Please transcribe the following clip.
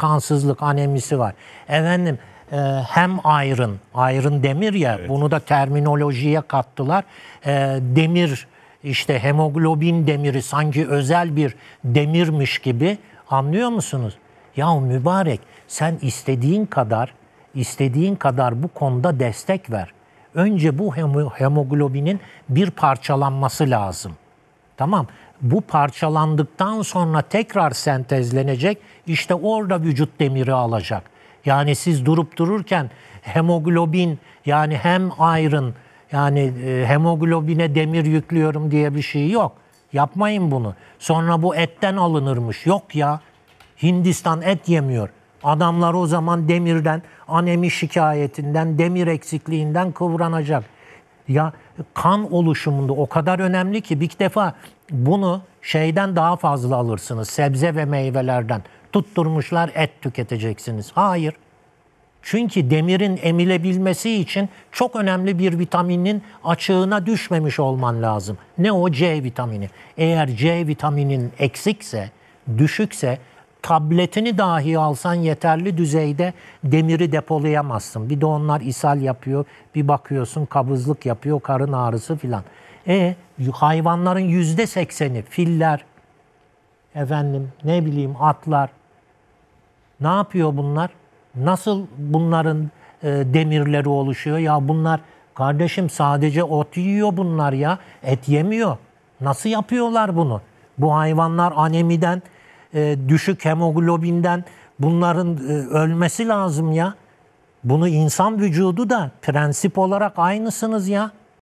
kansızlık anemisi var. Efendim e, hem ayrın, ayrın demir ya evet. bunu da terminolojiye kattılar. E, demir işte hemoglobin demiri sanki özel bir demirmiş gibi anlıyor musunuz? Ya mübarek sen istediğin kadar istediğin kadar bu konuda destek ver. Önce bu hemoglobinin bir parçalanması lazım. Tamam bu parçalandıktan sonra tekrar sentezlenecek işte orada vücut demiri alacak. Yani siz durup dururken hemoglobin yani hem iron yani e, hemoglobine demir yüklüyorum diye bir şey yok. Yapmayın bunu. Sonra bu etten alınırmış. Yok ya. Hindistan et yemiyor. Adamlar o zaman demirden, anemi şikayetinden, demir eksikliğinden kıvranacak. Ya kan oluşumunda o kadar önemli ki bir defa bunu şeyden daha fazla alırsınız. Sebze ve meyvelerden. Tutturmuşlar et tüketeceksiniz. Hayır. Çünkü demirin emilebilmesi için çok önemli bir vitaminin açığına düşmemiş olman lazım. Ne o C vitamini. Eğer C vitaminin eksikse, düşükse tabletini dahi alsan yeterli düzeyde demiri depolayamazsın. Bir de onlar ishal yapıyor, bir bakıyorsun kabızlık yapıyor, karın ağrısı filan. E hayvanların yüzde sekseni filler, efendim ne bileyim atlar. Ne yapıyor bunlar? Nasıl bunların e, demirleri oluşuyor? Ya bunlar kardeşim sadece ot yiyor bunlar ya. Et yemiyor. Nasıl yapıyorlar bunu? Bu hayvanlar anemiden e, düşük hemoglobinden bunların e, ölmesi lazım ya. Bunu insan vücudu da prensip olarak aynısınız ya.